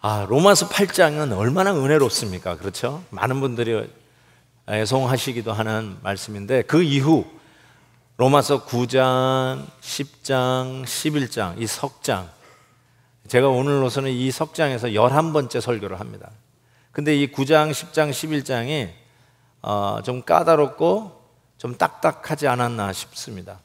아, 로마서 8장은 얼마나 은혜롭습니까? 그렇죠? 많은 분들이 애송하시기도 하는 말씀인데 그 이후 로마서 9장, 10장, 11장, 이 석장. 제가 오늘로서는 이 석장에서 11번째 설교를 합니다. 근데 이 9장, 10장, 11장이 어, 좀 까다롭고 좀 딱딱하지 않았나 싶습니다.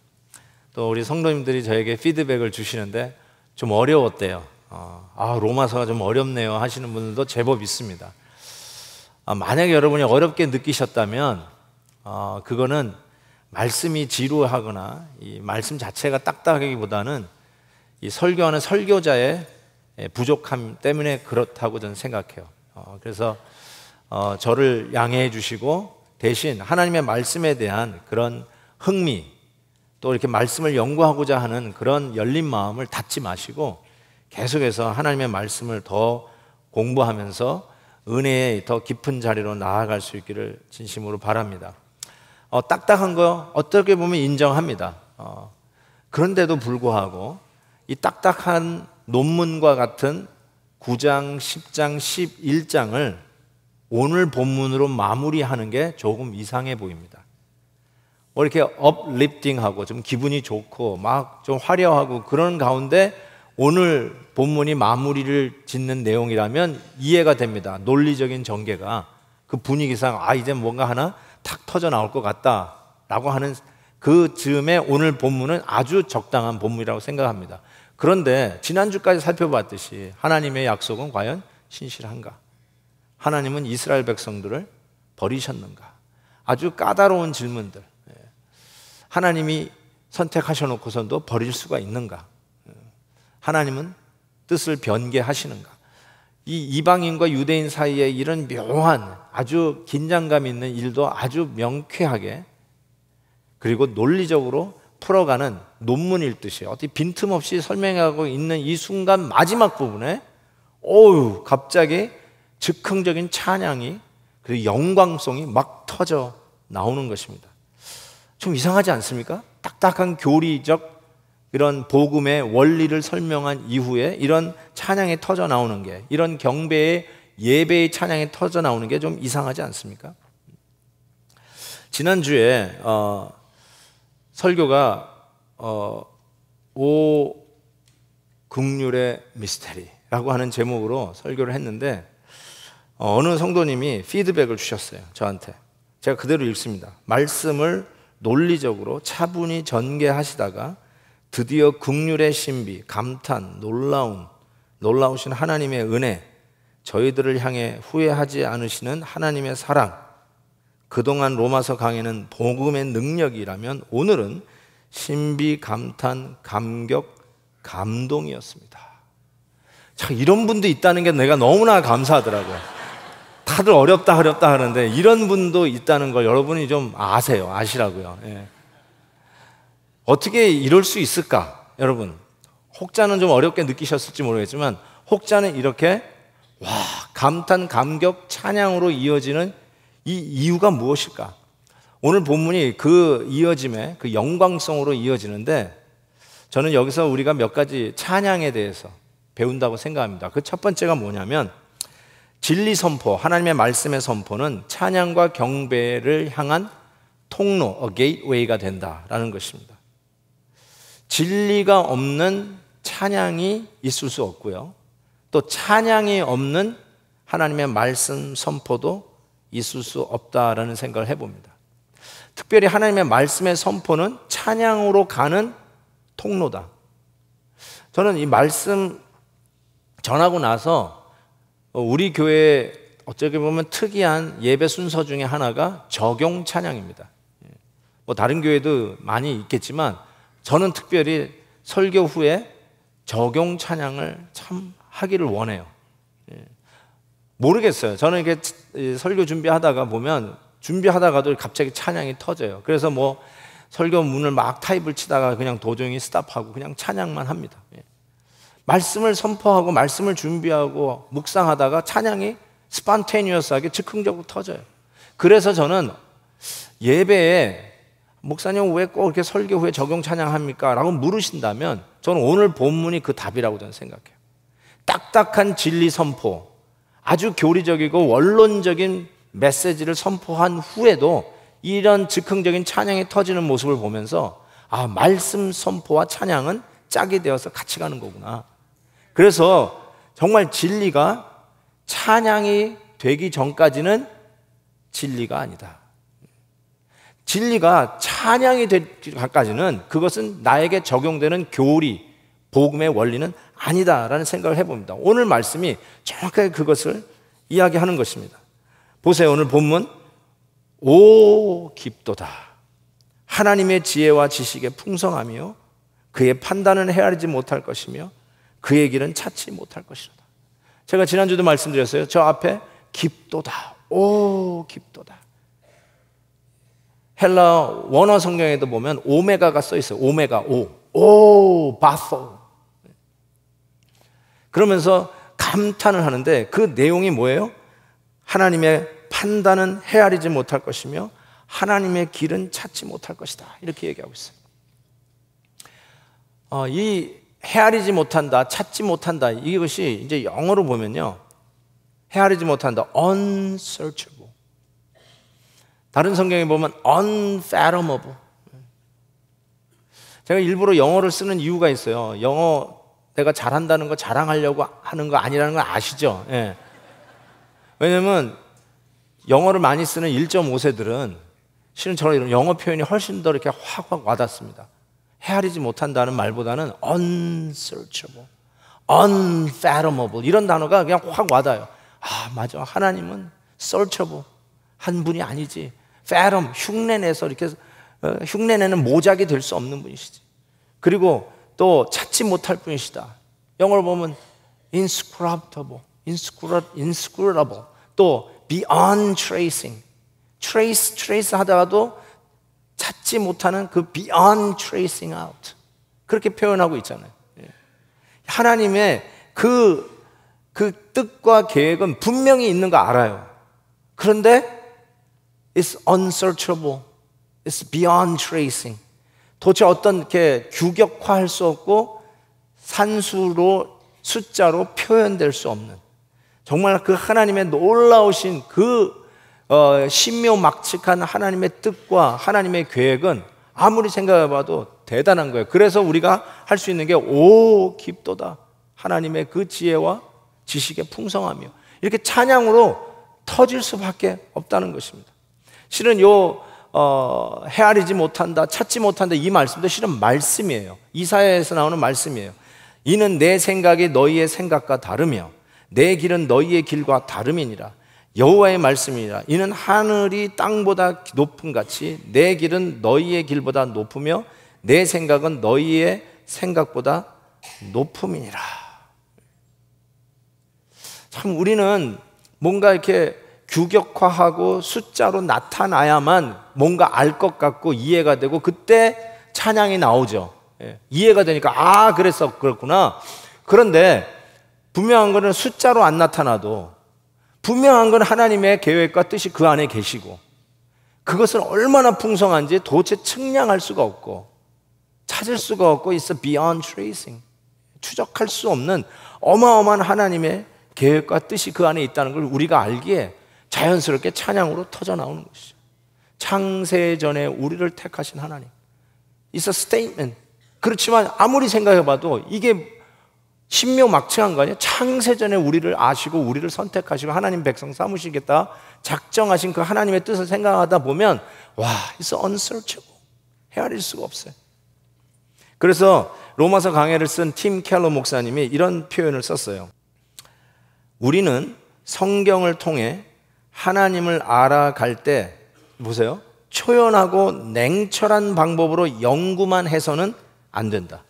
또 우리 성도님들이 저에게 피드백을 주시는데 좀 어려웠대요. 아, 아 로마서가 좀 어렵네요 하시는 분들도 제법 있습니다. 아, 만약에 여러분이 어렵게 느끼셨다면, 어, 그거는 말씀이 지루하거나 이 말씀 자체가 딱딱하기보다는 이 설교하는 설교자의 예, 부족함 때문에 그렇다고 저는 생각해요. 어, 그래서 어, 저를 양해해 주시고 대신 하나님의 말씀에 대한 그런 흥미 또 이렇게 말씀을 연구하고자 하는 그런 열린 마음을 닫지 마시고 계속해서 하나님의 말씀을 더 공부하면서 은혜의 더 깊은 자리로 나아갈 수 있기를 진심으로 바랍니다. 어, 딱딱한 거 어떻게 보면 인정합니다. 어, 그런데도 불구하고 이 딱딱한 논문과 같은 9장, 10장, 11장을 오늘 본문으로 마무리하는 게 조금 이상해 보입니다. 뭐 이렇게 업리프팅하고 좀 기분이 좋고 막 좀 화려하고 그런 가운데 오늘 본문이 마무리를 짓는 내용이라면 이해가 됩니다. 논리적인 전개가 그 분위기상 아 이제 뭔가 하나 탁 터져 나올 것 같다라고 하는 그 즈음에 오늘 본문은 아주 적당한 본문이라고 생각합니다. 그런데 지난주까지 살펴봤듯이 하나님의 약속은 과연 신실한가? 하나님은 이스라엘 백성들을 버리셨는가? 아주 까다로운 질문들. 예. 하나님이 선택하셔 놓고선도 버릴 수가 있는가? 하나님은 뜻을 변개하시는가? 이 이방인과 유대인 사이에 이런 묘한 아주 긴장감 있는 일도 아주 명쾌하게 그리고 논리적으로 풀어가는 논문일 듯이 어떻게 빈틈없이 설명하고 있는 이 순간 마지막 부분에 어우 갑자기 즉흥적인 찬양이 그리고 영광송이 막 터져 나오는 것입니다. 좀 이상하지 않습니까? 딱딱한 교리적 이런 복음의 원리를 설명한 이후에 이런 찬양이 터져 나오는 게 이런 경배의 예배의 찬양이 터져 나오는 게 좀 이상하지 않습니까? 지난주에 어, 설교가 어, 오 극률의 미스테리라고 하는 제목으로 설교를 했는데 어, 어느 성도님이 피드백을 주셨어요 저한테 제가 그대로 읽습니다 말씀을 논리적으로 차분히 전개하시다가 드디어 국률의 신비, 감탄, 놀라운, 놀라우신 하나님의 은혜, 저희들을 향해 후회하지 않으시는 하나님의 사랑, 그동안 로마서 강의는 복음의 능력이라면 오늘은 신비, 감탄, 감격, 감동이었습니다. 참, 이런 분도 있다는 게 내가 너무나 감사하더라고요. 다들 어렵다, 어렵다 하는데 이런 분도 있다는 걸 여러분이 좀 아세요. 아시라고요. 예. 어떻게 이럴 수 있을까? 여러분, 혹자는 좀 어렵게 느끼셨을지 모르겠지만, 혹자는 이렇게, 와, 감탄, 감격, 찬양으로 이어지는 이 이유가 무엇일까? 오늘 본문이 그 이어짐에, 그 영광성으로 이어지는데, 저는 여기서 우리가 몇 가지 찬양에 대해서 배운다고 생각합니다. 그 첫 번째가 뭐냐면, 진리 선포, 하나님의 말씀의 선포는 찬양과 경배를 향한 통로, a gateway가 된다라는 것입니다. 진리가 없는 찬양이 있을 수 없고요. 또 찬양이 없는 하나님의 말씀 선포도 있을 수 없다라는 생각을 해봅니다. 특별히 하나님의 말씀의 선포는 찬양으로 가는 통로다. 저는 이 말씀 전하고 나서 우리 교회 어떻게 보면 특이한 예배 순서 중에 하나가 적용 찬양입니다. 뭐 다른 교회도 많이 있겠지만 저는 특별히 설교 후에 적용 찬양을 참 하기를 원해요. 예. 모르겠어요. 저는 이게 설교 준비하다가 보면 준비하다가도 갑자기 찬양이 터져요. 그래서 뭐 설교 문을 막 타입을 치다가 그냥 도중에 스탑하고 그냥 찬양만 합니다. 예. 말씀을 선포하고 말씀을 준비하고 묵상하다가 찬양이 스판테니어스하게 즉흥적으로 터져요. 그래서 저는 예배에 목사님 왜 꼭 이렇게 설교 후에 적용 찬양합니까? 라고 물으신다면 저는 오늘 본문이 그 답이라고 저는 생각해요. 딱딱한 진리 선포, 아주 교리적이고 원론적인 메시지를 선포한 후에도 이런 즉흥적인 찬양이 터지는 모습을 보면서 아, 말씀 선포와 찬양은 짝이 되어서 같이 가는 거구나. 그래서 정말 진리가 찬양이 되기 전까지는 진리가 아니다. 진리가 찬양이 될까지는 그것은 나에게 적용되는 교리, 복음의 원리는 아니다라는 생각을 해봅니다. 오늘 말씀이 정확하게 그것을 이야기하는 것입니다. 보세요. 오늘 본문. 오, 깊도다. 하나님의 지혜와 지식의 풍성함이요. 그의 판단은 헤아리지 못할 것이며 그의 길은 찾지 못할 것이다 제가 지난주도 말씀드렸어요. 저 앞에 깊도다. 오, 깊도다. 헬라 원어 성경에도 보면 오메가가 써 있어요. 오메가 오. 오, 바소. 그러면서 감탄을 하는데 그 내용이 뭐예요? 하나님의 판단은 헤아리지 못할 것이며 하나님의 길은 찾지 못할 것이다. 이렇게 얘기하고 있어요. 어, 이 헤아리지 못한다, 찾지 못한다. 이것이 이제 영어로 보면요. 헤아리지 못한다. unsearchable. 다른 성경에 보면 unfathomable. 제가 일부러 영어를 쓰는 이유가 있어요. 영어 내가 잘한다는 거 자랑하려고 하는 거 아니라는 걸 아시죠? 예. 왜냐면 영어를 많이 쓰는 1.5세들은 실은 저런 이런 영어 표현이 훨씬 더 이렇게 확확 와닿습니다. 헤아리지 못한다는 말보다는 unsearchable, unfathomable 이런 단어가 그냥 확 와닿아요. 아, 맞아. 하나님은 searchable. 한 분이 아니지. 페럼 흉내내서 이렇게 어, 흉내내는 모작이 될 수 없는 분이시지. 그리고 또 찾지 못할 분이시다. 영어로 보면 inscrutable, inscrutable, 또 beyond tracing, trace, trace 하다가도 찾지 못하는 그 beyond tracing out 그렇게 표현하고 있잖아요. 예. 하나님의 그, 그 뜻과 계획은 분명히 있는 거 알아요. 그런데 It's unsearchable. It's beyond tracing. 도대체 어떤 게 규격화할 수 없고 산수로 숫자로 표현될 수 없는 정말 그 하나님의 놀라우신 그 어, 신묘막측한 하나님의 뜻과 하나님의 계획은 아무리 생각해봐도 대단한 거예요. 그래서 우리가 할 수 있는 게 오 깊도다 하나님의 그 지혜와 지식의 풍성함이요. 이렇게 찬양으로 터질 수밖에 없다는 것입니다. 실은 요 어, 헤아리지 못한다, 찾지 못한다 이 말씀도 실은 말씀이에요. 이사야에서 나오는 말씀이에요. 이는 내 생각이 너희의 생각과 다르며 내 길은 너희의 길과 다름이니라. 여호와의 말씀이라. 이는 하늘이 땅보다 높은 같이 내 길은 너희의 길보다 높으며 내 생각은 너희의 생각보다 높음이니라. 참 우리는 뭔가 이렇게 규격화하고 숫자로 나타나야만 뭔가 알 것 같고 이해가 되고 그때 찬양이 나오죠. 예, 이해가 되니까 아 그래서 그렇구나. 그런데 분명한 것은 숫자로 안 나타나도 분명한 건 하나님의 계획과 뜻이 그 안에 계시고 그것은 얼마나 풍성한지 도대체 측량할 수가 없고 찾을 수가 없고 있어 beyond tracing 추적할 수 없는 어마어마한 하나님의 계획과 뜻이 그 안에 있다는 걸 우리가 알기에 자연스럽게 찬양으로 터져 나오는 것이죠. 창세 전에 우리를 택하신 하나님. It's a statement. 그렇지만 아무리 생각해봐도 이게 신묘막측한 거아니에 창세 전에 우리를 아시고 우리를 선택하시고 하나님 백성 삼으시겠다 작정하신 그 하나님의 뜻을 생각하다 보면 와, it's unsearchable. 헤아릴 수가 없어요. 그래서 로마서 강해를 쓴 팀 켈러 목사님이 이런 표현을 썼어요. 우리는 성경을 통해 하나님을 알아갈 때 보세요. 초연하고 냉철한 방법으로 연구만 해서는 안 된다.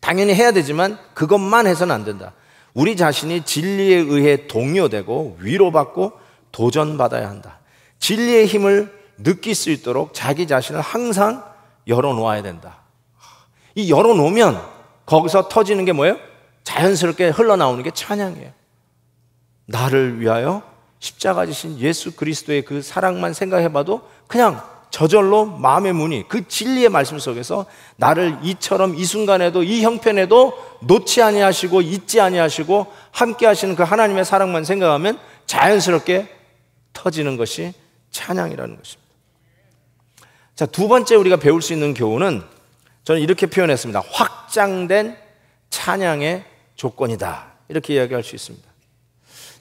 당연히 해야 되지만 그것만 해서는 안 된다. 우리 자신이 진리에 의해 동요되고 위로받고 도전받아야 한다. 진리의 힘을 느낄 수 있도록 자기 자신을 항상 열어놓아야 된다. 이 열어놓으면 거기서 터지는 게 뭐예요? 자연스럽게 흘러나오는 게 찬양이에요. 나를 위하여 십자가 지신 예수 그리스도의 그 사랑만 생각해봐도 그냥 저절로 마음의 문이 그 진리의 말씀 속에서 나를 이처럼 이 순간에도 이 형편에도 놓지 아니하시고 잊지 아니하시고 함께 하시는 그 하나님의 사랑만 생각하면 자연스럽게 터지는 것이 찬양이라는 것입니다. 자, 두 번째 우리가 배울 수 있는 교훈은 저는 이렇게 표현했습니다. 확장된 찬양의 조건이다. 이렇게 이야기할 수 있습니다.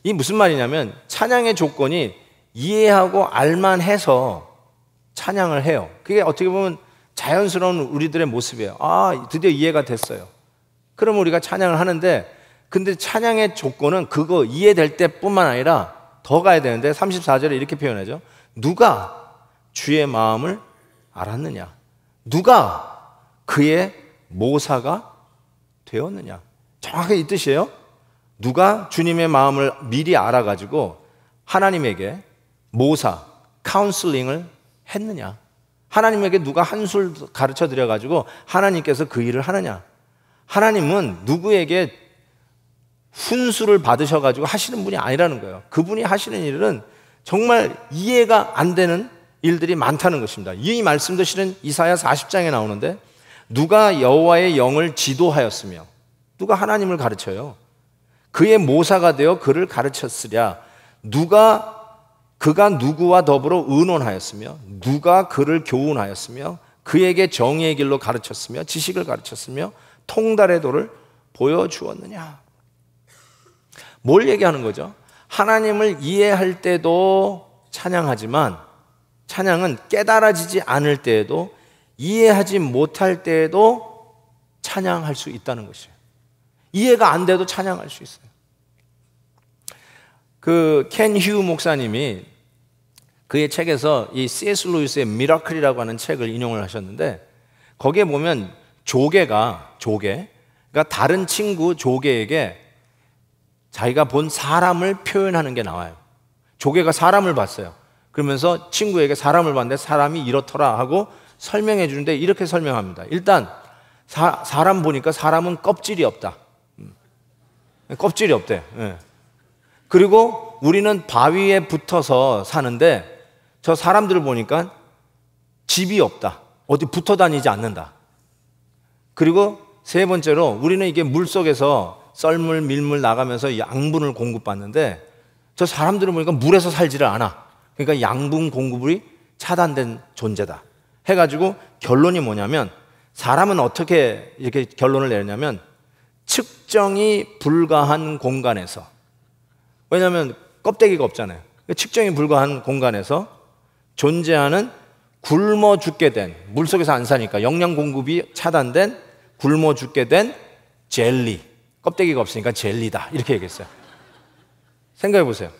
이게 무슨 말이냐면 찬양의 조건이 이해하고 알만해서 찬양을 해요. 그게 어떻게 보면 자연스러운 우리들의 모습이에요. 아, 드디어 이해가 됐어요. 그럼 우리가 찬양을 하는데 근데 찬양의 조건은 그거 이해될 때뿐만 아니라 더 가야 되는데 34절에 이렇게 표현하죠. 누가 주의 마음을 알았느냐? 누가 그의 모사가 되었느냐? 정확히 이 뜻이에요. 누가 주님의 마음을 미리 알아가지고 하나님에게 모사, 카운슬링을 했느냐? 하나님에게 누가 한술 가르쳐 드려가지고 하나님께서 그 일을 하느냐? 하나님은 누구에게 훈수를 받으셔가지고 하시는 분이 아니라는 거예요. 그분이 하시는 일은 정말 이해가 안 되는 일들이 많다는 것입니다. 이 말씀도 실은 이사야 40장에 나오는데 누가 여호와의 영을 지도하였으며 누가 하나님을 가르쳐요. 그의 모사가 되어 그를 가르쳤으랴 누가 그가 누구와 더불어 의논하였으며 누가 그를 교훈하였으며 그에게 정의의 길로 가르쳤으며 지식을 가르쳤으며 통달의 도를 보여주었느냐. 뭘 얘기하는 거죠? 하나님을 이해할 때도 찬양하지만 찬양은 깨달아지지 않을 때에도 이해하지 못할 때에도 찬양할 수 있다는 것이에요. 이해가 안 돼도 찬양할 수 있어요. 그켄휴 목사님이 그의 책에서 이 C.S. 루이스의 미라클이라고 하는 책을 인용을 하셨는데 거기에 보면 조개가 조개 그러니까 다른 친구 조개에게 자기가 본 사람을 표현하는 게 나와요. 조개가 사람을 봤어요. 그러면서 친구에게 사람을 봤는데 사람이 이렇더라 하고 설명해 주는데 이렇게 설명합니다. 일단 사, 람 보니까 사람은 껍질이 없다. 음. 껍질이 없대. 예. 그리고 우리는 바위에 붙어서 사는데 저 사람들을 보니까 집이 없다. 어디 붙어 다니지 않는다. 그리고 세 번째로 우리는 이게 물 속에서 썰물, 밀물 나가면서 양분을 공급받는데 저 사람들을 보니까 물에서 살지를 않아. 그러니까 양분 공급이 차단된 존재다. 해가지고 결론이 뭐냐면 사람은 어떻게 이렇게 결론을 내렸냐면 측정이 불가한 공간에서 왜냐하면 껍데기가 없잖아요. 측정이 불가한 공간에서 존재하는 굶어 죽게 된 물속에서 안 사니까 영양 공급이 차단된 굶어 죽게 된 젤리 껍데기가 없으니까 젤리다 이렇게 얘기했어요. 생각해 보세요.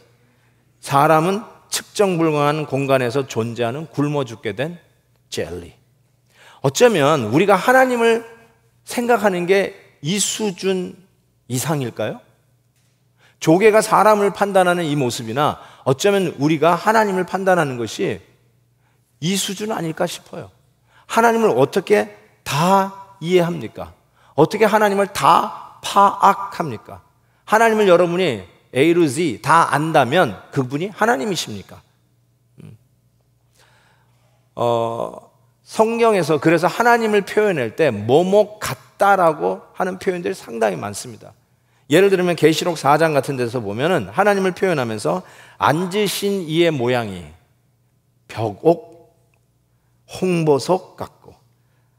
사람은 측정 불가한 공간에서 존재하는 굶어 죽게 된 젤리. 어쩌면 우리가 하나님을 생각하는 게 이 수준 이상일까요? 조개가 사람을 판단하는 이 모습이나 어쩌면 우리가 하나님을 판단하는 것이 이 수준 아닐까 싶어요. 하나님을 어떻게 다 이해합니까? 어떻게 하나님을 다 파악합니까? 하나님을 여러분이 A로 Z 다 안다면 그분이 하나님이십니까? 음. 어, 성경에서 그래서 하나님을 표현할 때 뭐뭐 같다라고 하는 표현들이 상당히 많습니다. 예를 들면 계시록 4장 같은 데서 보면은 하나님을 표현하면서 앉으신 이의 모양이 벽옥, 홍보석 같고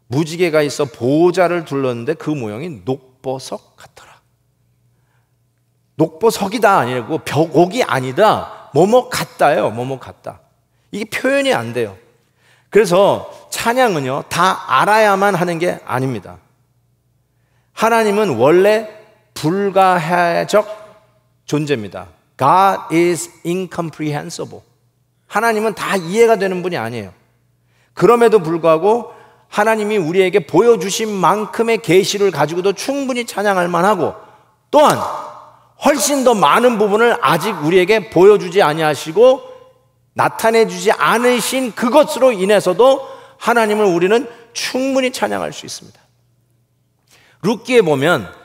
무지개가 있어 보호자를 둘렀는데 그 모양이 녹보석 같더라. 녹보석이다 아니고 벽옥이 아니다. 뭐뭐 같다요. 뭐뭐 같다. 이게 표현이 안 돼요. 그래서 찬양은요, 다 알아야만 하는 게 아닙니다. 하나님은 원래 불가해적 존재입니다. God is incomprehensible. 하나님은 다 이해가 되는 분이 아니에요. 그럼에도 불구하고 하나님이 우리에게 보여주신 만큼의 계시를 가지고도 충분히 찬양할 만하고 또한 훨씬 더 많은 부분을 아직 우리에게 보여주지 아니하시고 나타내주지 않으신 그것으로 인해서도 하나님을 우리는 충분히 찬양할 수 있습니다. 룻기에 보면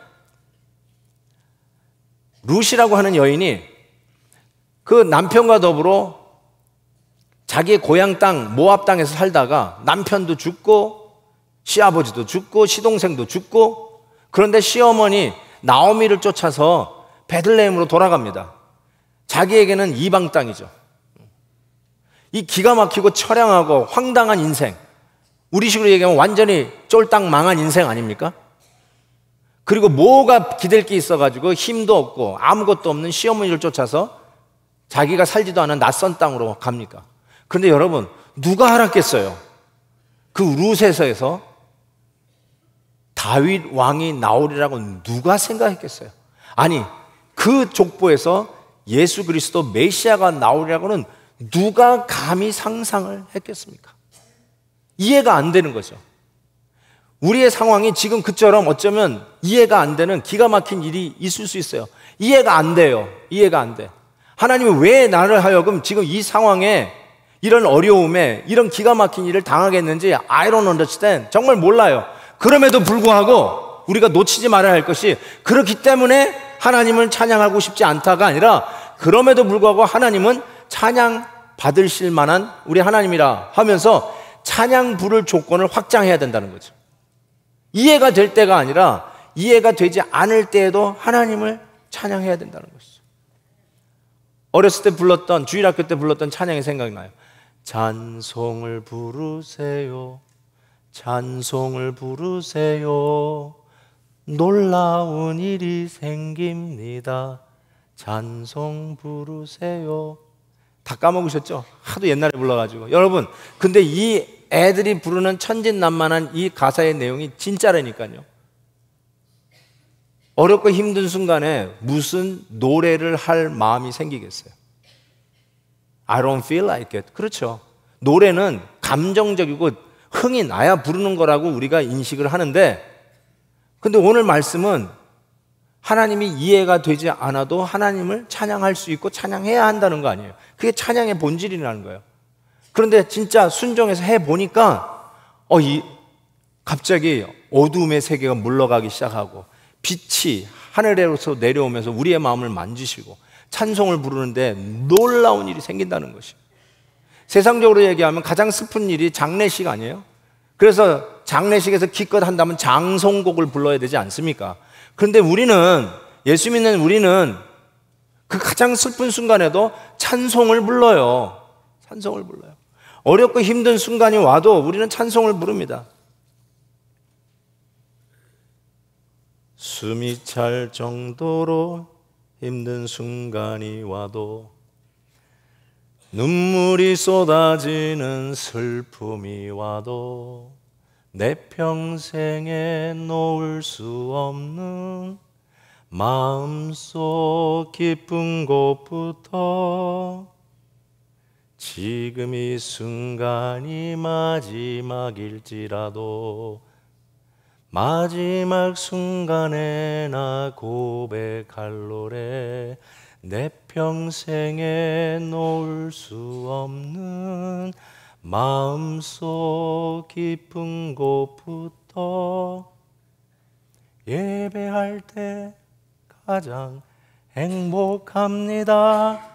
루시라고 하는 여인이 그 남편과 더불어 자기의 고향 땅 모압 땅에서 살다가 남편도 죽고 시아버지도 죽고 시동생도 죽고 그런데 시어머니 나오미를 쫓아서 베들레헴으로 돌아갑니다. 자기에게는 이방 땅이죠. 이 기가 막히고 처량하고 황당한 인생. 우리 식으로 얘기하면 완전히 쫄딱 망한 인생 아닙니까? 그리고 뭐가 기댈 게 있어가지고 힘도 없고 아무것도 없는 시어머니를 쫓아서 자기가 살지도 않은 낯선 땅으로 갑니까? 그런데 여러분, 누가 알았겠어요? 그 루세서에서 다윗 왕이 나오리라고 누가 생각했겠어요? 아니, 그 족보에서 예수 그리스도 메시아가 나오리라고는 누가 감히 상상을 했겠습니까? 이해가 안 되는 거죠. 우리의 상황이 지금 그처럼 어쩌면 이해가 안 되는 기가 막힌 일이 있을 수 있어요. 이해가 안 돼요. 이해가 안 돼. 하나님이 왜 나를 하여금 지금 이 상황에 이런 어려움에 이런 기가 막힌 일을 당하겠는지 I don't understand. 정말 몰라요. 그럼에도 불구하고 우리가 놓치지 말아야 할 것이 그렇기 때문에 하나님을 찬양하고 싶지 않다가 아니라 그럼에도 불구하고 하나님은 찬양 받으실 만한 우리 하나님이라 하면서 찬양 부를 조건을 확장해야 된다는 거죠. 이해가 될 때가 아니라 이해가 되지 않을 때에도 하나님을 찬양해야 된다는 것이죠. 어렸을 때 불렀던 주일학교 때 불렀던 찬양이 생각나요. 찬송을 부르세요. 찬송을 부르세요. 놀라운 일이 생깁니다. 찬송 부르세요. 다 까먹으셨죠? 하도 옛날에 불러가지고. 여러분, 근데 이 애들이 부르는 천진난만한 이 가사의 내용이 진짜라니까요. 어렵고 힘든 순간에 무슨 노래를 할 마음이 생기겠어요? I don't feel like it. 그렇죠. 노래는 감정적이고 흥이 나야 부르는 거라고 우리가 인식을 하는데, 근데 오늘 말씀은 하나님이 이해가 되지 않아도 하나님을 찬양할 수 있고 찬양해야 한다는 거 아니에요. 그게 찬양의 본질이라는 거예요. 그런데 진짜 순종해서 해보니까, 어, 이, 갑자기 어둠의 세계가 물러가기 시작하고, 빛이 하늘에서 내려오면서 우리의 마음을 만지시고, 찬송을 부르는데 놀라운 일이 생긴다는 것이 세상적으로 얘기하면 가장 슬픈 일이 장례식 아니에요? 그래서 장례식에서 기껏 한다면 장송곡을 불러야 되지 않습니까? 그런데 우리는, 예수 믿는 우리는 그 가장 슬픈 순간에도 찬송을 불러요. 찬송을 불러요. 어렵고 힘든 순간이 와도 우리는 찬송을 부릅니다. 숨이 찰 정도로 힘든 순간이 와도 눈물이 쏟아지는 슬픔이 와도 내 평생에 놓을 수 없는 마음속 깊은 곳부터 지금 이 순간이 마지막일지라도 마지막 순간에 나 고백할 노래 내 평생에 놓을 수 없는 마음속 깊은 곳부터 예배할 때 가장 행복합니다.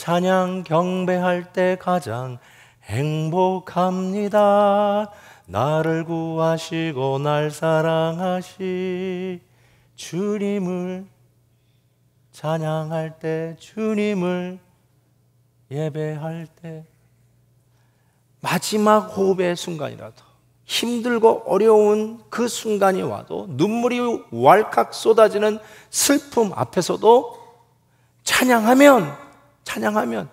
찬양 경배할 때 가장 행복합니다. 나를 구하시고 날 사랑하시 주님을 찬양할 때 주님을 예배할 때 마지막 호흡의 순간이라도 힘들고 어려운 그 순간이 와도 눈물이 왈칵 쏟아지는 슬픔 앞에서도 찬양하면 찬양하면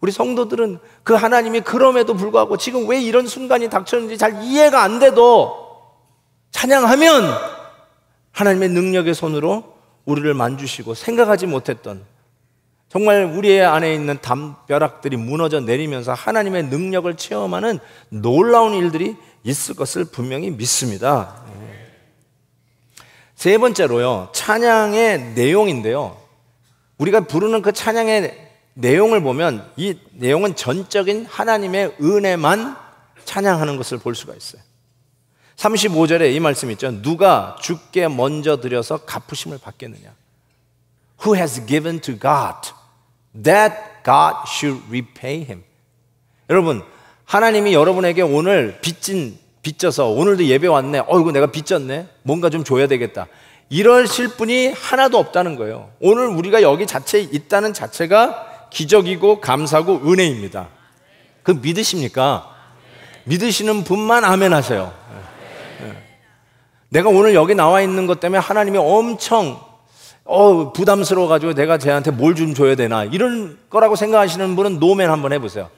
우리 성도들은 그 하나님이 그럼에도 불구하고 지금 왜 이런 순간이 닥쳤는지 잘 이해가 안 돼도 찬양하면 하나님의 능력의 손으로 우리를 만주시고 생각하지 못했던 정말 우리의 안에 있는 담벼락들이 무너져 내리면서 하나님의 능력을 체험하는 놀라운 일들이 있을 것을 분명히 믿습니다. 세 번째로요, 찬양의 내용인데요. 우리가 부르는 그 찬양의 내용을 보면 이 내용은 전적인 하나님의 은혜만 찬양하는 것을 볼 수가 있어요. 35절에 이 말씀 있죠. 누가 주께 먼저 드려서 갚으심을 받겠느냐? Who has given to God that God should repay him. 여러분, 하나님이 여러분에게 오늘 빚진 빚져서 오늘도 예배 왔네. 어이구 내가 빚졌네. 뭔가 좀 줘야 되겠다. 이러실 분이 하나도 없다는 거예요. 오늘 우리가 여기 자체에 있다는 자체가 기적이고 감사고 은혜입니다. 그 믿으십니까? 믿으시는 분만 아멘 하세요. 예. 예. 내가 오늘 여기 나와 있는 것 때문에 하나님이 엄청 어, 부담스러워가지고 내가 쟤한테 뭘 좀 줘야 되나 이런 거라고 생각하시는 분은 노멘 한번 해보세요.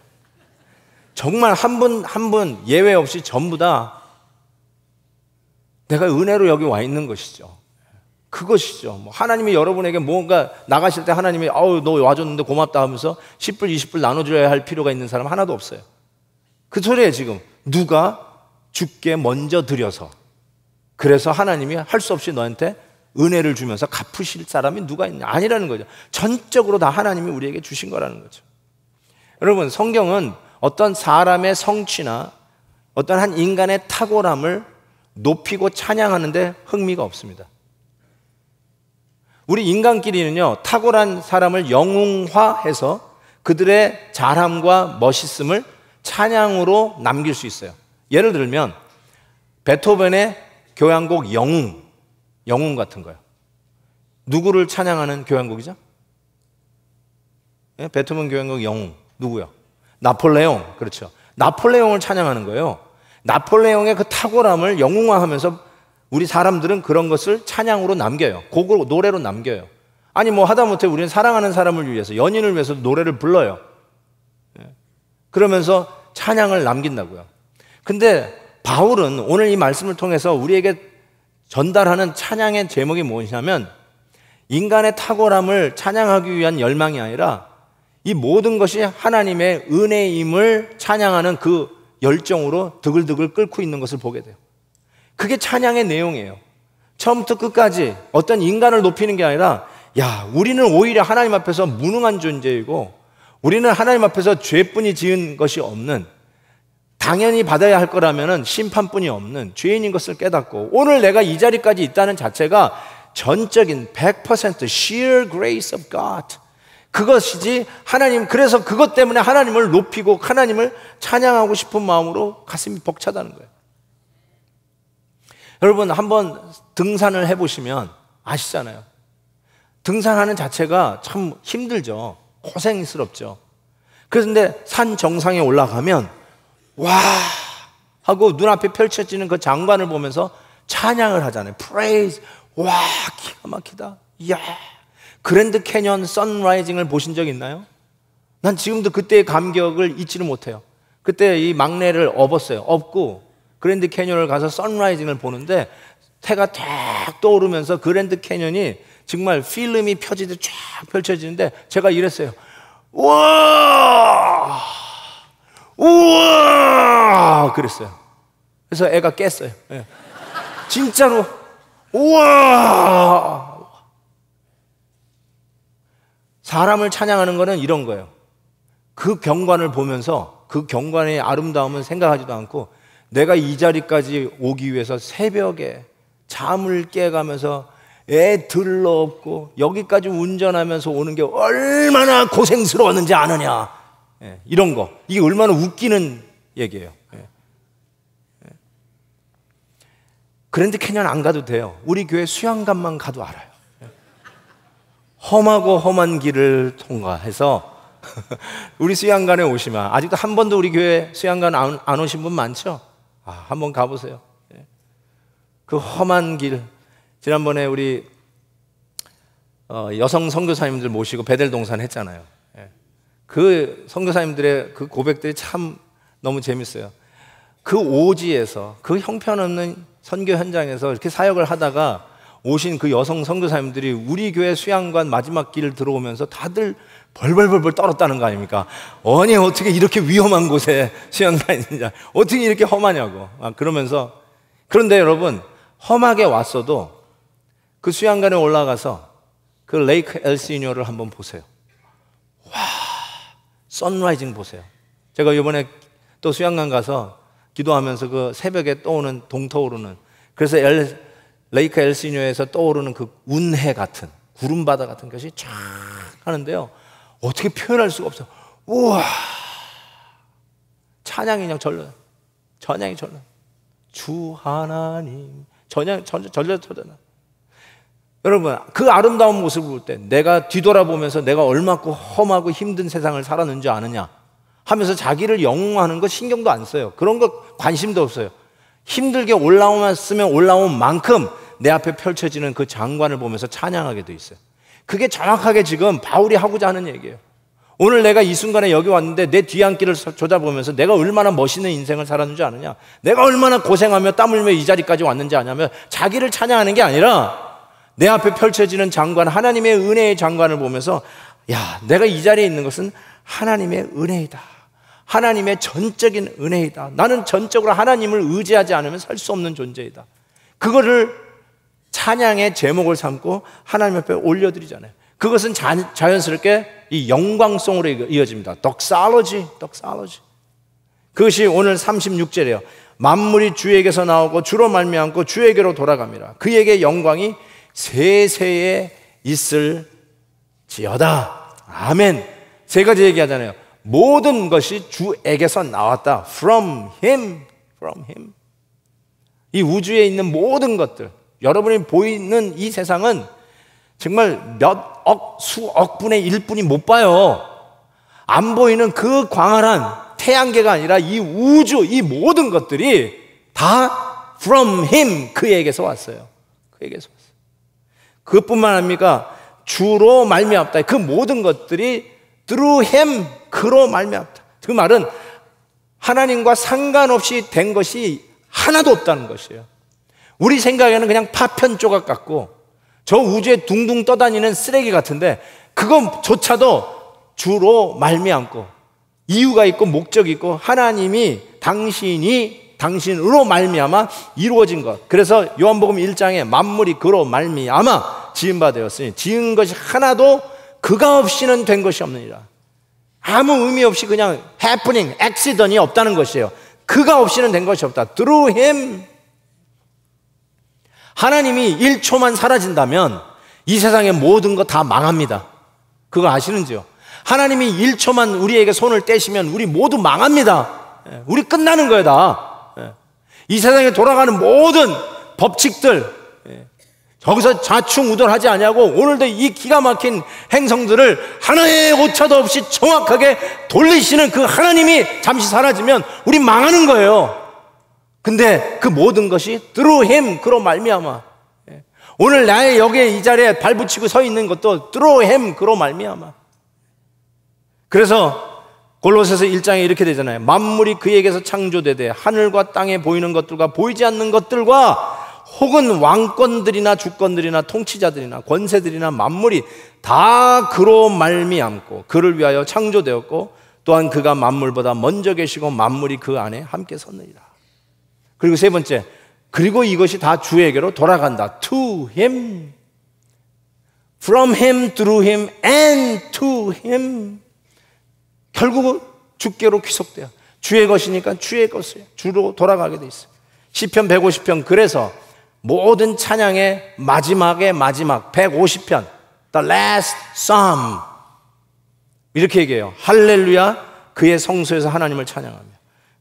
정말 한 분 한 분 예외 없이 전부 다 내가 은혜로 여기 와 있는 것이죠. 그것이죠. 뭐 하나님이 여러분에게 뭔가 나가실 때 하나님이 아우 너 와줬는데 고맙다 하면서 10불 20불 나눠줘야 할 필요가 있는 사람 하나도 없어요. 그 소리에 지금 누가 죽게 먼저 드려서 그래서 하나님이 할 수 없이 너한테 은혜를 주면서 갚으실 사람이 누가 있냐 아니라는 거죠. 전적으로 다 하나님이 우리에게 주신 거라는 거죠. 여러분 성경은 어떤 사람의 성취나 어떤 한 인간의 탁월함을 높이고 찬양하는데 흥미가 없습니다. 우리 인간끼리는요, 탁월한 사람을 영웅화해서 그들의 잘함과 멋있음을 찬양으로 남길 수 있어요. 예를 들면, 베토벤의 교향곡 영웅, 영웅 같은 거요. 누구를 찬양하는 교향곡이죠? 예? 베토벤 교향곡 영웅, 누구요? 나폴레옹, 그렇죠. 나폴레옹을 찬양하는 거예요. 나폴레옹의 그 탁월함을 영웅화하면서 우리 사람들은 그런 것을 찬양으로 남겨요. 곡으로, 노래로 남겨요. 아니, 뭐 하다못해 우리는 사랑하는 사람을 위해서, 연인을 위해서 노래를 불러요. 예. 그러면서 찬양을 남긴다고요. 근데 바울은 오늘 이 말씀을 통해서 우리에게 전달하는 찬양의 제목이 무엇이냐면 인간의 탁월함을 찬양하기 위한 열망이 아니라 이 모든 것이 하나님의 은혜임을 찬양하는 그 열정으로 드글드글 끓고 있는 것을 보게 돼요. 그게 찬양의 내용이에요. 처음부터 끝까지 어떤 인간을 높이는 게 아니라 야, 우리는 오히려 하나님 앞에서 무능한 존재이고 우리는 하나님 앞에서 죄뿐이 지은 것이 없는 당연히 받아야 할 거라면은 심판뿐이 없는 죄인인 것을 깨닫고 오늘 내가 이 자리까지 있다는 자체가 전적인 100% sheer grace of God 그것이지 하나님 그래서 그것 때문에 하나님을 높이고 하나님을 찬양하고 싶은 마음으로 가슴이 벅차다는 거예요. 여러분 한번 등산을 해보시면 아시잖아요. 등산하는 자체가 참 힘들죠. 고생스럽죠. 그런데 산 정상에 올라가면 와 하고 눈앞에 펼쳐지는 그 장관을 보면서 찬양을 하잖아요. 프레이즈 와 기가 막히다. 야 그랜드 캐년 선라이징을 보신 적 있나요? 난 지금도 그때의 감격을 잊지를 못해요. 그때 이 막내를 업었어요. 업고 그랜드 캐년을 가서 선라이징을 보는데 태가탁 떠오르면서 그랜드 캐년이 정말 필름이 펴지듯 쫙 펼쳐지는데 제가 이랬어요. 우와! 우와! 그랬어요. 그래서 애가 깼어요. 네. 진짜로 우와! 사람을 찬양하는 거는 이런 거예요. 그 경관을 보면서 그 경관의 아름다움은 생각하지도 않고 내가 이 자리까지 오기 위해서 새벽에 잠을 깨가면서 애 들러없고 여기까지 운전하면서 오는 게 얼마나 고생스러웠는지 아느냐. 예, 이런 거. 이게 얼마나 웃기는 얘기예요. 예. 예. 그랜드 캐년 안 가도 돼요. 우리 교회 수양간만 가도 알아요. 예. 험하고 험한 길을 통과해서 우리 수양간에 오시면 아직도 한 번도 우리 교회 수양간 안, 안 오신 분 많죠? 아, 한번 가보세요. 예. 그 험한 길. 지난번에 우리 어, 여성 선교사님들 모시고 베델 동산 했잖아요. 예. 그 선교사님들의 그 고백들이 참 너무 재밌어요. 그 오지에서 그 형편없는 선교 현장에서 이렇게 사역을 하다가 오신 그 여성 선교사님들이 우리 교회 수양관 마지막 길을 들어오면서 다들 벌벌벌벌 떨었다는 거 아닙니까? 아니 어떻게 이렇게 위험한 곳에 수양관이냐? 있느 어떻게 이렇게 험하냐고? 아, 그러면서 그런데 여러분 험하게 왔어도 그 수양관에 올라가서 그 레이크 엘시니어를 한번 보세요. 와, 선라이징 보세요. 제가 이번에 또 수양관 가서 기도하면서 그 새벽에 떠오는 동터오르는 그래서 엘 레이크 엘시뇨에서 떠오르는 그 운해 같은 구름바다 같은 것이 쫙 하는데요. 어떻게 표현할 수가 없어. 우와! 찬양이 그냥 절로 전향이 절로 주 하나님. 전향, 전, 절로 터져나. 여러분, 그 아름다운 모습을 볼 때 내가 뒤돌아보면서 내가 얼마큼 험하고 힘든 세상을 살았는지 아느냐 하면서 자기를 영웅하는 거 신경도 안 써요. 그런 거 관심도 없어요. 힘들게 올라오면 쓰면 올라온 만큼 내 앞에 펼쳐지는 그 장관을 보면서 찬양하게 돼 있어요. 그게 정확하게 지금 바울이 하고자 하는 얘기예요. 오늘 내가 이 순간에 여기 왔는데 내뒤안길을 조잡보면서 내가 얼마나 멋있는 인생을 살았는지 아느냐. 내가 얼마나 고생하며 땀 흘며 이 자리까지 왔는지 아냐면 자기를 찬양하는 게 아니라 내 앞에 펼쳐지는 장관, 하나님의 은혜의 장관을 보면서 야, 내가 이 자리에 있는 것은 하나님의 은혜이다. 하나님의 전적인 은혜이다. 나는 전적으로 하나님을 의지하지 않으면 살 수 없는 존재이다. 그거를 찬양의 제목을 삼고 하나님 앞에 올려드리잖아요. 그것은 자, 자연스럽게 이 영광송으로 이어집니다. 덕살로지, 덕살로지. 그것이 오늘 36절이에요. 만물이 주에게서 나오고 주로 말미암고 주에게로 돌아갑니다. 그에게 영광이 세세에 있을지어다. 아멘. 세 가지 얘기하잖아요. 모든 것이 주에게서 나왔다. From Him, from Him. 이 우주에 있는 모든 것들, 여러분이 보이는 이 세상은 정말 몇 억, 수억 분의 일뿐이못 봐요. 안 보이는 그 광활한 태양계가 아니라 이 우주, 이 모든 것들이 다 from him, 그에게서 왔어요. 그에게서 왔어요. 그뿐만 아닙니까? 주로 말미암다. 그 모든 것들이 through him, 그로 말미암다. 그 말은 하나님과 상관없이 된 것이 하나도 없다는 것이에요. 우리 생각에는 그냥 파편 조각 같고 저 우주에 둥둥 떠다니는 쓰레기 같은데 그것조차도 주로 말미암고 이유가 있고 목적이 있고 하나님이 당신이 당신으로 말미암아 이루어진 것. 그래서 요한복음 1장에 만물이 그로 말미암아 지은 바 되었으니 지은 것이 하나도 그가 없이는 된 것이 없느니라. 아무 의미 없이 그냥 해프닝, 액시던이 없다는 것이에요. 그가 없이는 된 것이 없다. Through him 하나님이 1초만 사라진다면 이 세상의 모든 거 다 망합니다. 그거 아시는지요? 하나님이 1초만 우리에게 손을 떼시면 우리 모두 망합니다. 예, 우리 끝나는 거예요, 다. 예. 이 세상에 돌아가는 모든 법칙들, 여기서 예. 좌충우돌하지 아니하고 오늘도 이 기가 막힌 행성들을 하나의 오차도 없이 정확하게 돌리시는 그 하나님이 잠시 사라지면 우리 망하는 거예요. 근데 그 모든 것이 through him 그로 말미암아. 예. 오늘 나의 여기이 자리에 발붙이고 서 있는 것도 through him 그로 말미암아. 그래서 골로새서 1장에 이렇게 되잖아요. 만물이 그에게서 창조되되 하늘과 땅에 보이는 것들과 보이지 않는 것들과 혹은 왕권들이나 주권들이나 통치자들이나 권세들이나 만물이 다 그로 말미암고 그를 위하여 창조되었고 또한 그가 만물보다 먼저 계시고 만물이 그 안에 함께 섰느니라. 그리고 세 번째, 그리고 이것이 다 주에게로 돌아간다. To him. From him, through him, and to him. 결국은 주께로 귀속돼요. 주의 것이니까 주의 것이에요. 주로 돌아가게 돼 있어요. 시편 150편 그래서 모든 찬양의 마지막의 마지막 150편 The last psalm 이렇게 얘기해요. 할렐루야 그의 성소에서 하나님을 찬양합니다.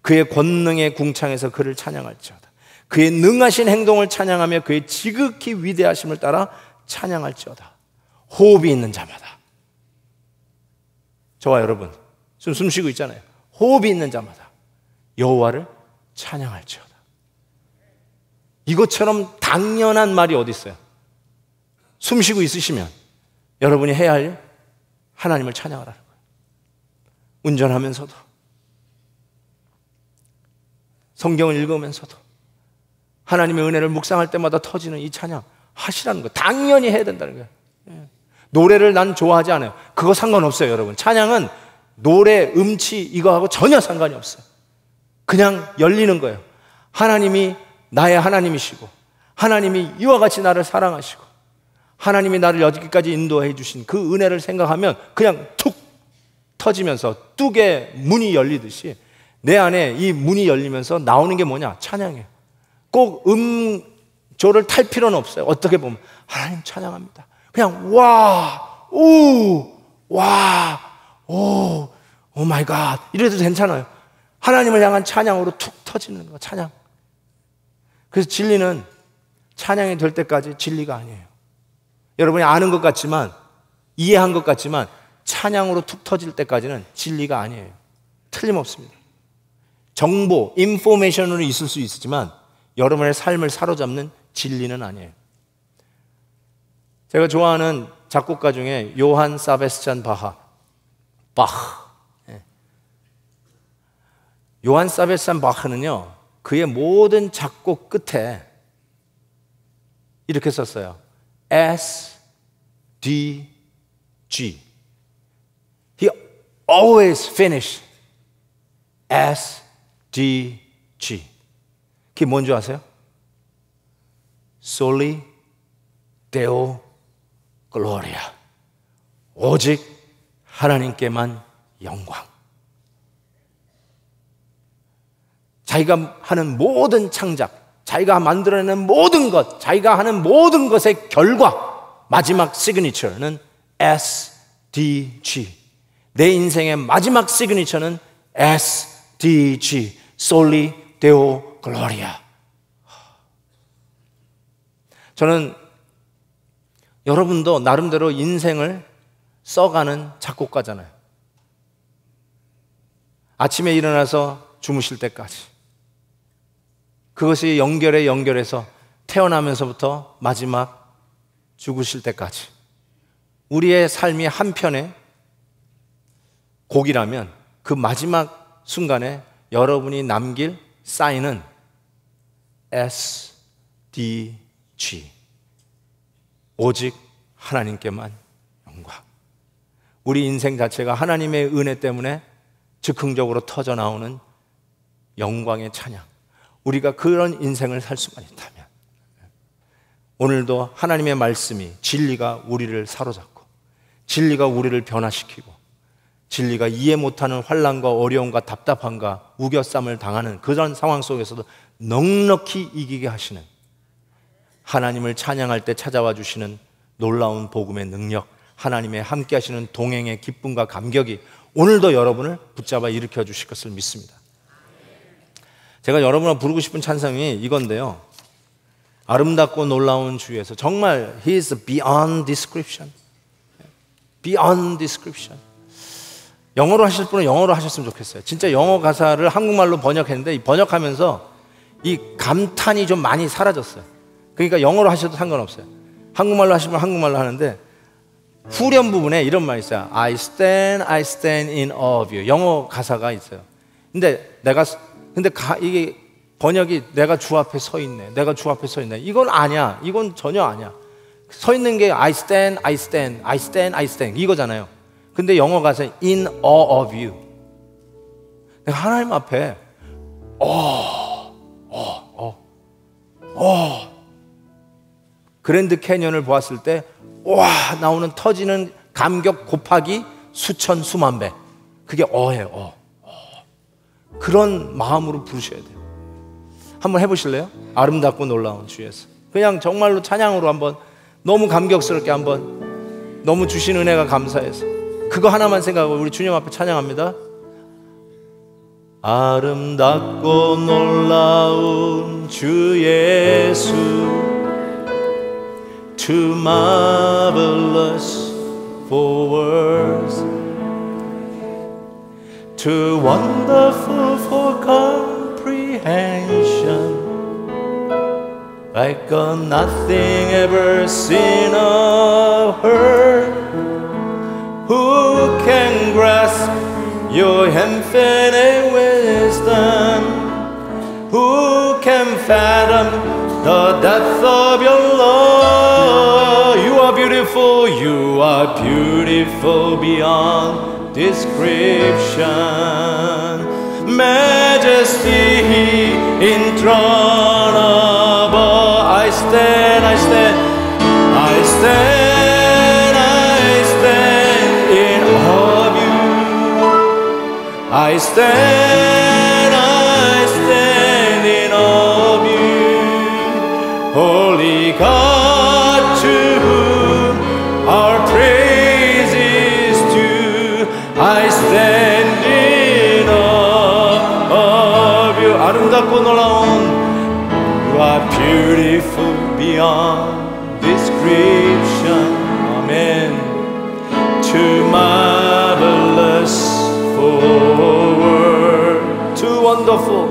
그의 권능의 궁창에서 그를 찬양할지어다. 그의 능하신 행동을 찬양하며 그의 지극히 위대하심을 따라 찬양할지어다. 호흡이 있는 자마다. 저와 여러분, 지금 숨 쉬고 있잖아요. 호흡이 있는 자마다 여호와를 찬양할지어다. 이것처럼 당연한 말이 어디 있어요? 숨 쉬고 있으시면 여러분이 해야 할 하나님을 찬양하라는 거예요. 운전하면서도 성경을 읽으면서도 하나님의 은혜를 묵상할 때마다 터지는 이 찬양 하시라는 거 당연히 해야 된다는 거예요. 예. 노래를 난 좋아하지 않아요. 그거 상관없어요, 여러분. 찬양은 노래, 음치 이거하고 전혀 상관이 없어요. 그냥 열리는 거예요. 하나님이 나의 하나님이시고 하나님이 이와 같이 나를 사랑하시고 하나님이 나를 여기까지 인도해 주신 그 은혜를 생각하면 그냥 툭 터지면서 뚝에 문이 열리듯이 내 안에 이 문이 열리면서 나오는 게 뭐냐? 찬양이에요. 꼭 음조를 탈 필요는 없어요. 어떻게 보면 하나님 찬양합니다. 그냥 와, 우, 와, 오, 오 마이 갓 이래도 괜찮아요. 하나님을 향한 찬양으로 툭 터지는 거 찬양. 그래서 진리는 찬양이 될 때까지 진리가 아니에요. 여러분이 아는 것 같지만 이해한 것 같지만 찬양으로 툭 터질 때까지는 진리가 아니에요. 틀림없습니다. 정보, 인포메이션으로 있을 수 있지만 여러분의 삶을 사로잡는 진리는 아니에요. 제가 좋아하는 작곡가 중에 요한 사베스찬 바하, 바흐. 예. 요한 사베스찬 바하는요 그의 모든 작곡 끝에 이렇게 썼어요. S, D, G. He always finished S, D, G. 그게 뭔지 아세요? 솔리 데오 글로리아. 오직 하나님께만 영광. 자기가 하는 모든 창작, 자기가 만들어내는 모든 것, 자기가 하는 모든 것의 결과, 마지막 시그니처는 SDG. 내 인생의 마지막 시그니처는 SDG. 솔리 데오 글로리아. 저는 여러분도 나름대로 인생을 써가는 작곡가잖아요. 아침에 일어나서 주무실 때까지. 그것이 연결에 연결해서 태어나면서부터 마지막 죽으실 때까지. 우리의 삶이 한편의 곡이라면 그 마지막 순간에 여러분이 남길 사인은 SDG. 오직 하나님께만 영광. 우리 인생 자체가 하나님의 은혜 때문에 즉흥적으로 터져 나오는 영광의 찬양. 우리가 그런 인생을 살 수만 있다면 오늘도 하나님의 말씀이 진리가 우리를 사로잡고 진리가 우리를 변화시키고 진리가 이해 못하는 환란과 어려움과 답답함과 우겨쌈을 당하는 그런 상황 속에서도 넉넉히 이기게 하시는 하나님을 찬양할 때 찾아와 주시는 놀라운 복음의 능력, 하나님의 함께 하시는 동행의 기쁨과 감격이 오늘도 여러분을 붙잡아 일으켜 주실 것을 믿습니다. 제가 여러분을 부르고 싶은 찬성이 이건데요. 아름답고 놀라운 주에서 정말 He is beyond description. beyond description. 영어로 하실 분은 영어로 하셨으면 좋겠어요. 진짜 영어 가사를 한국말로 번역했는데 번역하면서 이 감탄이 좀 많이 사라졌어요. 그러니까 영어로 하셔도 상관없어요. 한국말로 하시면 한국말로 하는데 후렴 부분에 이런 말이 있어요. I stand, I stand in awe of you. 영어 가사가 있어요. 근데 내가 근데 가, 이게 번역이 내가 주 앞에 서 있네. 내가 주 앞에 서 있네. 이건 아니야. 이건 전혀 아니야. 서 있는 게 I stand, I stand, I stand, I stand 이거잖아요. 근데 영어 가서 in awe of you. 내가 하나님 앞에 어, 어, 어, 어. 그랜드 캐년을 보았을 때, 와, 나오는 터지는 감격 곱하기 수천, 수만 배. 그게 어예요, 어. 어. 그런 마음으로 부르셔야 돼요. 한번 해보실래요? 아름답고 놀라운 주에서. 그냥 정말로 찬양으로 한번 너무 감격스럽게 한번 너무 주신 은혜가 감사해서. 그거 하나만 생각하고 우리 주님 앞에 찬양합니다. 아름답고 놀라운 주 예수 Too marvelous for words Too wonderful for comprehension Like a nothing ever seen or heard who can grasp your infinite wisdom? Who can fathom the depth of your love? You are beautiful, you are beautiful beyond description. Majesty enthroned above, I stand, I stand, I stand. I stand, I stand in awe of you, Holy God, to whom our praise is due. I stand in awe of you. 아름답고 놀라운, you are beautiful beyond. wonderful,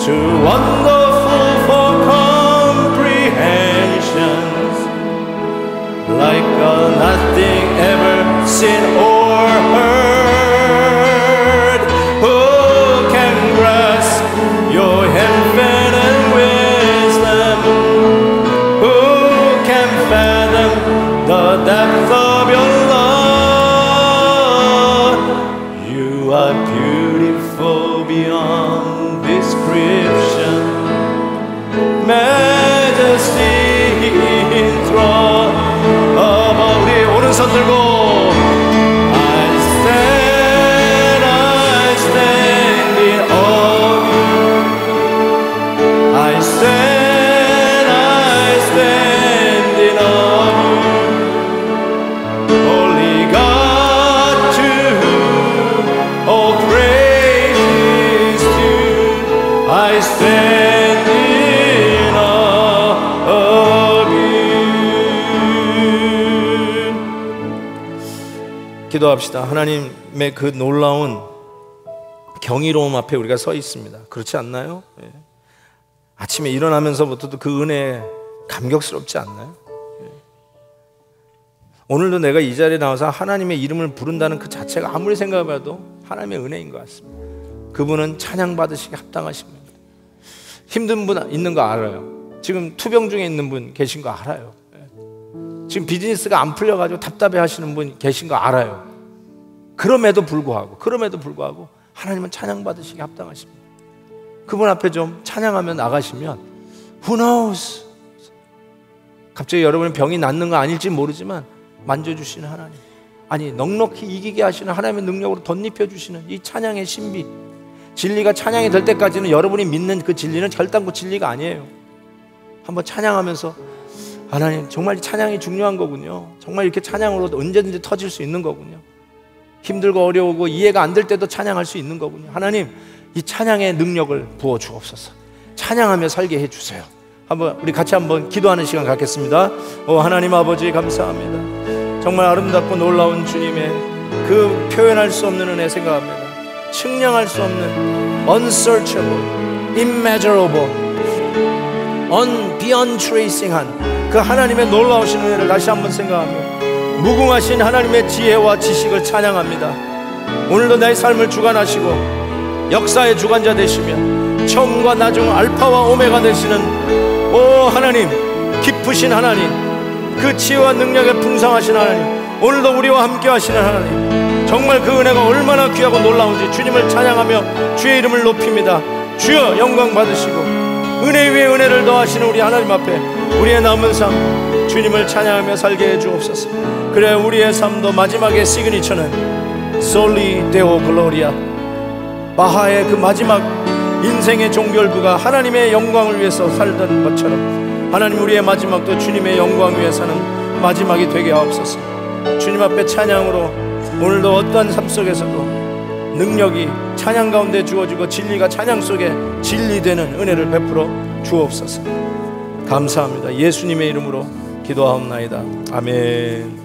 too wonderful for comprehension. like a nothing ever seen. 기도합시다. 하나님의 그 놀라운 경이로움 앞에 우리가 서 있습니다. 그렇지 않나요? 예. 아침에 일어나면서부터도 그 은혜에 감격스럽지 않나요? 예. 오늘도 내가 이 자리에 나와서 하나님의 이름을 부른다는 그 자체가 아무리 생각해봐도 하나님의 은혜인 것 같습니다. 그분은 찬양 받으시기 합당하십니다. 힘든 분 있는 거 알아요. 지금 투병 중에 있는 분 계신 거 알아요. 지금 비즈니스가 안 풀려가지고 답답해 하시는 분 계신 거 알아요. 그럼에도 불구하고, 그럼에도 불구하고, 하나님은 찬양받으시기 합당하십니다. 그분 앞에 좀 찬양하며 나가시면, who knows? 갑자기 여러분 병이 낫는 거 아닐지 모르지만, 만져주시는 하나님. 아니, 넉넉히 이기게 하시는 하나님의 능력으로 덧입혀주시는 이 찬양의 신비. 진리가 찬양이 될 때까지는 여러분이 믿는 그 진리는 결단고 진리가 아니에요. 한번 찬양하면서 하나님 정말 찬양이 중요한 거군요. 정말 이렇게 찬양으로 언제든지 터질 수 있는 거군요. 힘들고 어려우고 이해가 안 될 때도 찬양할 수 있는 거군요. 하나님 이 찬양의 능력을 부어 주옵소서. 찬양하며 살게 해 주세요. 한번 우리 같이 한번 기도하는 시간 갖겠습니다. 오 하나님 아버지 감사합니다. 정말 아름답고 놀라운 주님의 그 표현할 수 없는 은혜 생각합니다. 측량할 수 없는 unsearchable, immeasurable, un beyond tracing한 그 하나님의 놀라우신 은혜를 다시 한번 생각하며 무궁하신 하나님의 지혜와 지식을 찬양합니다. 오늘도 나 삶을 주관하시고 역사의 주관자 되시며 처음과 나중 알파와 오메가 되시는 오 하나님 깊으신 하나님 그 지혜와 능력에 풍성하신 하나님 오늘도 우리와 함께 하시는 하나님 정말 그 은혜가 얼마나 귀하고 놀라운지 주님을 찬양하며 주의 이름을 높입니다. 주여 영광 받으시고 은혜 위에 은혜를 더하시는 우리 하나님 앞에 우리의 남은 삶 주님을 찬양하며 살게 해주옵소서 그래 우리의 삶도 마지막에 시그니처는 솔리 데오 글로리아 마하의 그 마지막 인생의 종결부가 하나님의 영광을 위해서 살던 것처럼 하나님 우리의 마지막도 주님의 영광 위해 사는 마지막이 되게 하옵소서 주님 앞에 찬양으로 오늘도 어떠한 삶 속에서도 능력이 찬양 가운데 주어지고 진리가 찬양 속에 진리되는 은혜를 베풀어 주옵소서. 감사합니다. 예수님의 이름으로 기도하옵나이다. 아멘.